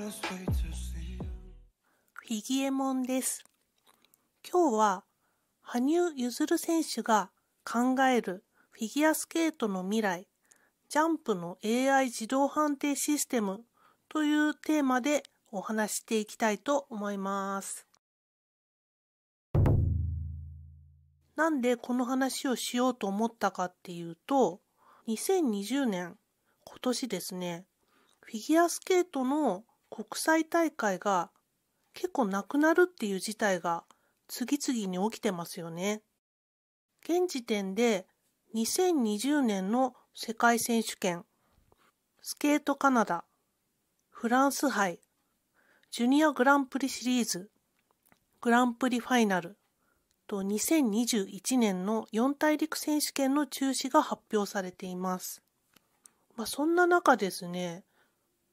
フィギュえもんです。今日は、羽生結弦選手が考えるフィギュアスケートの未来、ジャンプの AI 自動判定システムというテーマでお話していきたいと思います。なんでこの話をしようと思ったかっていうと、2020年、今年ですね、フィギュアスケートの国際大会が結構なくなるっていう事態が次々に起きてますよね。現時点で2020年の世界選手権、スケートカナダ、フランス杯、ジュニアグランプリシリーズ、グランプリファイナルと2021年の四大陸選手権の中止が発表されています。まあ、そんな中ですね、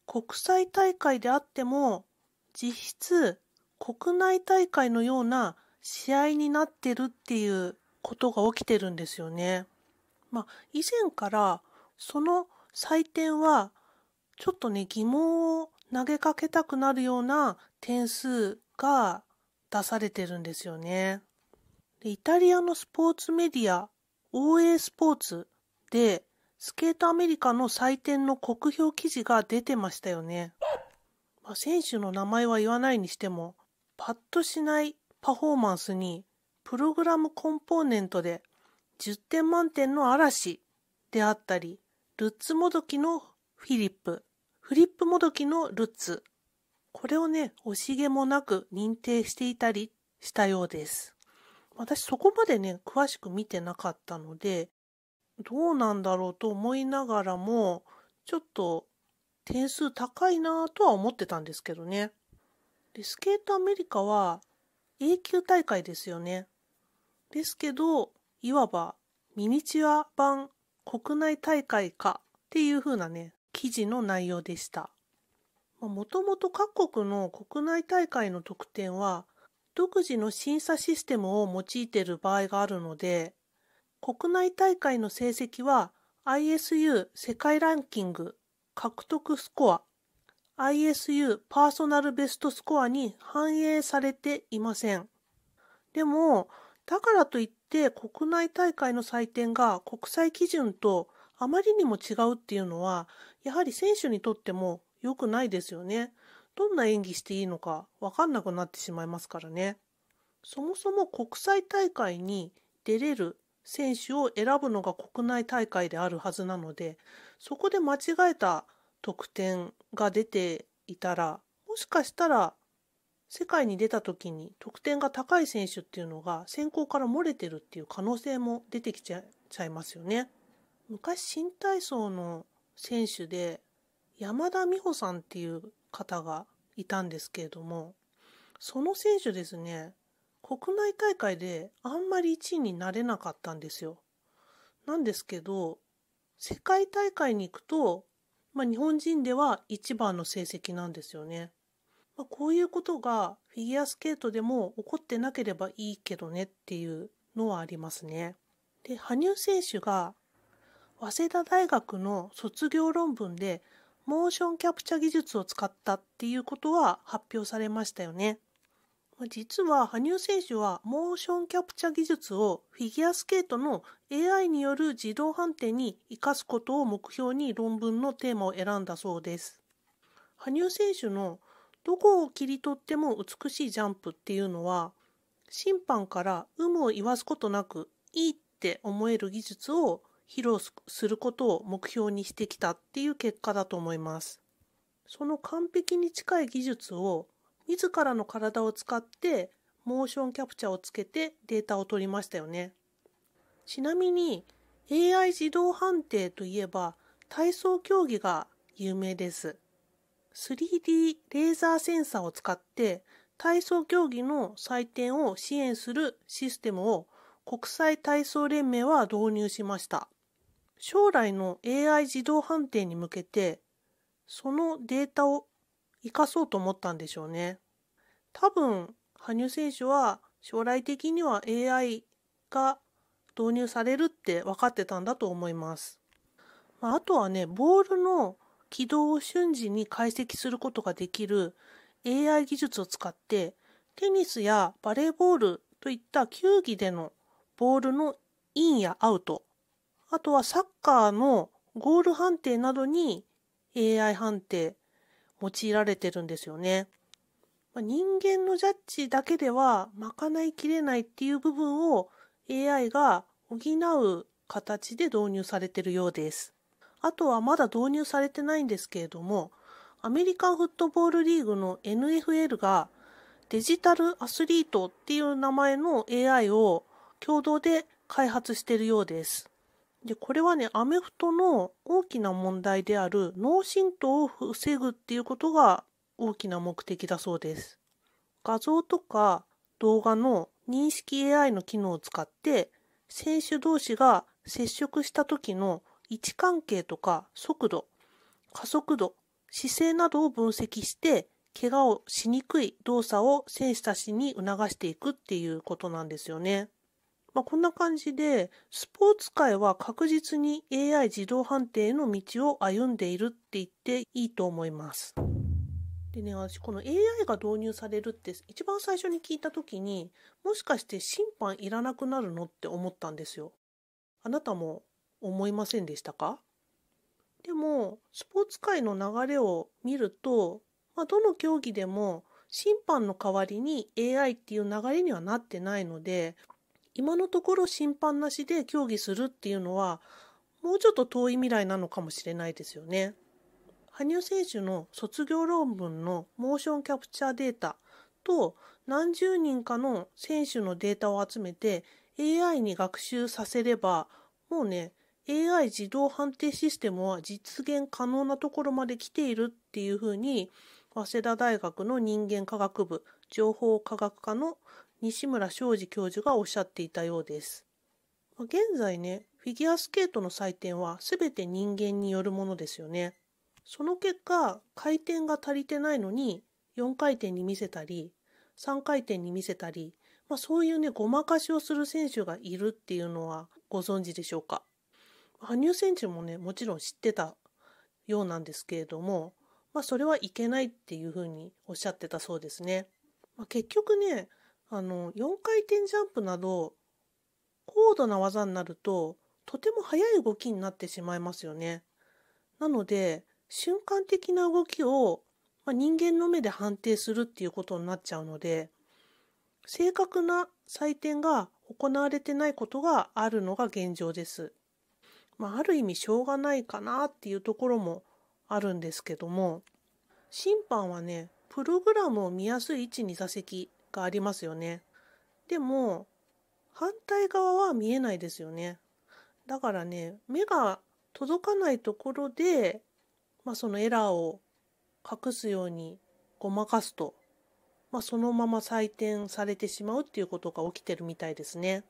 国際大会であっても実質国内大会のような試合になってるっていうことが起きてるんですよね。まあ、以前からその採点はちょっとね疑問を投げかけたくなるような点数が出されてるんですよね。でイタリアのスポーツメディア OA スポーツでスケートアメリカの祭典の酷評記事が出てましたよね。まあ、選手の名前は言わないにしても、パッとしないパフォーマンスに、プログラムコンポーネントで10点満点の嵐であったり、ルッツもどきのフィリップ、フリップもどきのルッツ、これをね、惜しげもなく認定していたりしたようです。私そこまでね、詳しく見てなかったので、どうなんだろうと思いながらも、ちょっと点数高いなとは思ってたんですけどね。で、スケートアメリカは A 級大会ですよね。ですけど、いわばミニチュア版国内大会かっていう風なね、記事の内容でした。もともと各国の国内大会の得点は、独自の審査システムを用いている場合があるので、国内大会の成績は ISU 世界ランキング獲得スコア ISU パーソナルベストスコアに反映されていません。でも、だからといって国内大会の採点が国際基準とあまりにも違うっていうのは、やはり選手にとっても良くないですよね。どんな演技していいのかわかんなくなってしまいますからね。そもそも国際大会に出れる選手を選ぶのが国内大会であるはずなので、そこで間違えた得点が出ていたら、もしかしたら世界に出た時に得点が高い選手っていうのが選考から漏れてるっていう可能性も出てきちゃいますよね。昔新体操の選手で山田美穂さんっていう方がいたんですけれども、その選手ですね、国内大会であんまり1位になれなかったんですよ。なんですけど、世界大会に行くと、まあ、日本人では一番の成績なんですよね。まあ、こういうことがフィギュアスケートでも起こってなければいいけどねっていうのはありますね。で、羽生選手が早稲田大学の卒業論文でモーションキャプチャ技術を使ったっていうことは発表されましたよね。実は羽生選手はモーションキャプチャ技術をフィギュアスケートの AI による自動判定に生かすことを目標に論文のテーマを選んだそうです。羽生選手のどこを切り取っても美しいジャンプっていうのは審判から有無を言わすことなくいいって思える技術を披露することを目標にしてきたっていう結果だと思います。その完璧に近い技術を自らの体を使ってモーションキャプチャをつけてデータを取りましたよね。ちなみに AI 自動判定といえば体操競技が有名です。3D レーザーセンサーを使って体操競技の採点を支援するシステムを国際体操連盟は導入しました。将来の AI 自動判定に向けてそのデータを生かそうと思ったんでしょうね。多分、羽生選手は将来的には AI が導入されるって分かってたんだと思います。まあ、あとはね、ボールの軌道を瞬時に解析することができる AI 技術を使って、テニスやバレーボールといった球技でのボールのインやアウト、あとはサッカーのゴール判定などに AI 判定用いられてるんですよね。人間のジャッジだけではまかないきれないっていう部分を AI が補う形で導入されてるようです。あとはまだ導入されてないんですけれども、アメリカンフットボールリーグの NFL がデジタルアスリートっていう名前の AI を共同で開発しているようです。で、これはね、アメフトの大きな問題である脳震盪を防ぐっていうことが大きな目的だそうです。画像とか動画の認識 AI の機能を使って、選手同士が接触した時の位置関係とか速度、加速度、姿勢などを分析して、怪我をしにくい動作を選手たちに促していくっていうことなんですよね。まあ、こんな感じで、スポーツ界は確実に AI 自動判定の道を歩んでいるって言っていいと思います。でね、私この AI が導入されるって一番最初に聞いた時に、もしかして審判いらなくなるのって思ったんですよ。あなたも思いませんでしたかでも、スポーツ界の流れを見ると、まあ、どの競技でも審判の代わりに AI っていう流れにはなってないので、今のところ審判なしで協議するっていうのは、もうちょっと遠い未来なのかもしれないですよね。羽生選手の卒業論文のモーションキャプチャーデータと何十人かの選手のデータを集めて AI に学習させれば、もうね、AI 自動判定システムは実現可能なところまで来ているっていうふうに、早稲田大学の人間科学部情報科学科の西村昌司教授がおっしゃっていたようです。現在ね、フィギュアスケートの採点は全て人間によるものですよね。その結果、回転が足りてないのに4回転に見せたり、3回転に見せたり、まあ、そういうね、ごまかしをする選手がいるっていうのはご存知でしょうか。羽生選手もね、もちろん知ってたようなんですけれども、まあ、それはいけないっていうふうにおっしゃってたそうですね。まあ、結局ね、あの4回転ジャンプなど高度な技になるととても速い動きになってしまいますよね。なので瞬間的な動きを、まあ、人間の目で判定するっていうことになっちゃうので正確な採点が行われてないことがあるのが現状です。まあ、ある意味しょうがないかなっていうところもあるんですけども審判はねプログラムを見やすい位置に座席がありますよね。でも、反対側は見えないですよね。だからね、目が届かないところで、まあ、そのエラーを隠すようにごまかすと、まあ、そのまま採点されてしまうっていうことが起きてるみたいですね。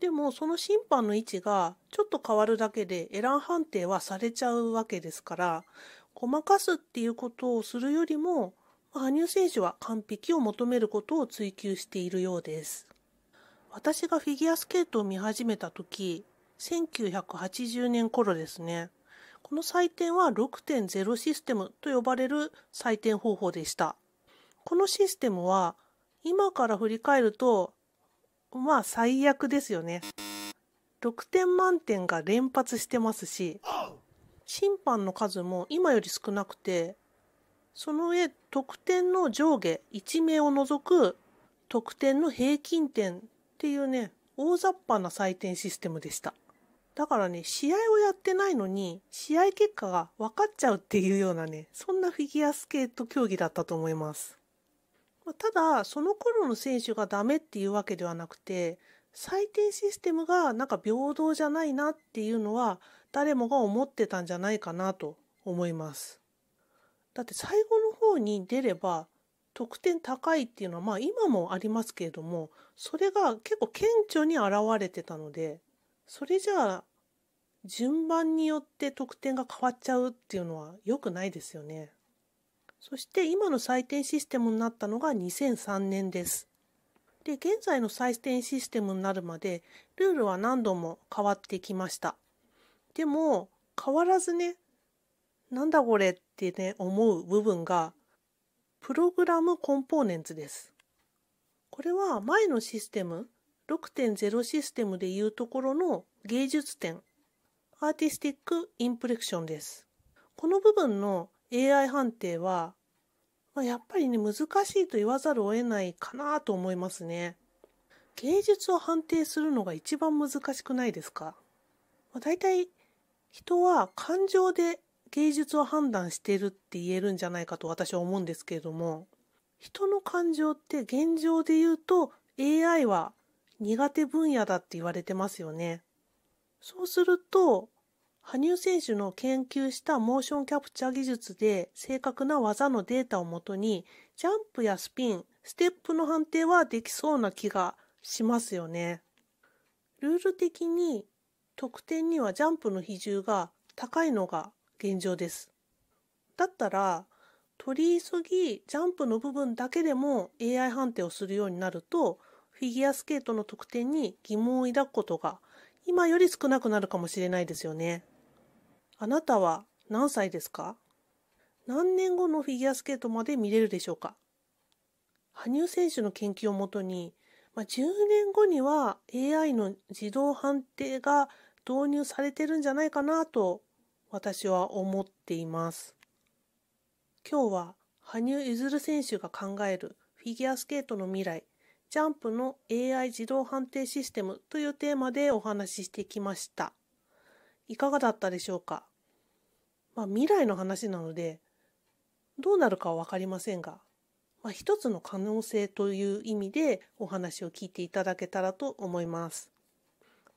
でもその審判の位置がちょっと変わるだけでエラー判定はされちゃうわけですから、ごまかすっていうことをするよりも、羽生選手は完璧を求めることを追求しているようです。私がフィギュアスケートを見始めた時、1980年頃ですね。この採点は6.0システムと呼ばれる採点方法でした。このシステムは今から振り返ると、まあ最悪ですよね。6点満点が連発してますし、審判の数も今より少なくて、その上、得点の上下1名を除く得点の平均点っていうね、大雑把な採点システムでした。だからね、試合をやってないのに、試合結果が分かっちゃうっていうようなね、そんなフィギュアスケート競技だったと思います。まただ、その頃の選手がダメっていうわけではなくて、採点システムがなんか平等じゃないなっていうのは、誰もが思ってたんじゃないかなと思います。だって最後の方に出れば得点高いっていうのはまあ今もありますけれどもそれが結構顕著に現れてたのでそれじゃあ順番によって得点が変わっちゃうっていうのは良くないですよね。そして今の採点システムになったのが2003年です。で、現在の採点システムになるまでルールは何度も変わってきました。でも変わらずね、なんだこれっってね思う部分がプログラムコンポーネンツです。これは前のシステム6.0システムでいうところの芸術点アーティスティックインプレクションです。この部分の AI 判定は、まあ、やっぱりね難しいと言わざるを得ないかなと思いますね。芸術を判定するのが一番難しくないですか、まあ、大体人は感情で芸術を判断してるって言えるんじゃないかと私は思うんですけれども、人の感情って現状で言うと AI は苦手分野だって言われてますよね。そうすると、羽生選手の研究したモーションキャプチャー技術で正確な技のデータをもとに、ジャンプやスピン、ステップの判定はできそうな気がしますよね。ルール的に得点にはジャンプの比重が高いのが現状です。だったら、取り急ぎジャンプの部分だけでも AI 判定をするようになると、フィギュアスケートの得点に疑問を抱くことが今より少なくなるかもしれないですよね。あなたは何歳ですか何年後のフィギュアスケートまで見れるでしょうか羽生選手の研究をもとに、まあ、10年後には AI の自動判定が導入されてるんじゃないかなと私は思っています。今日は羽生結弦選手が考えるフィギュアスケートの未来、ジャンプの AI 自動判定システムというテーマでお話ししてきました。いかがだったでしょうかまあ、未来の話なので、どうなるかはわかりませんが、まあ、一つの可能性という意味でお話を聞いていただけたらと思います。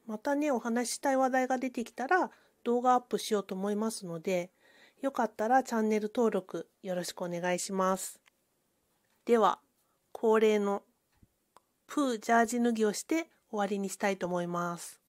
またね、お話したい話題が出てきたら、動画アップしようと思いますので、よかったらチャンネル登録よろしくお願いします。では、恒例のプージャージ脱ぎをして終わりにしたいと思います。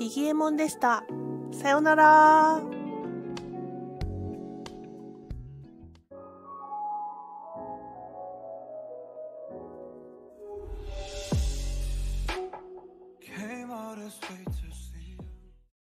ピギエモンでした。さようなら。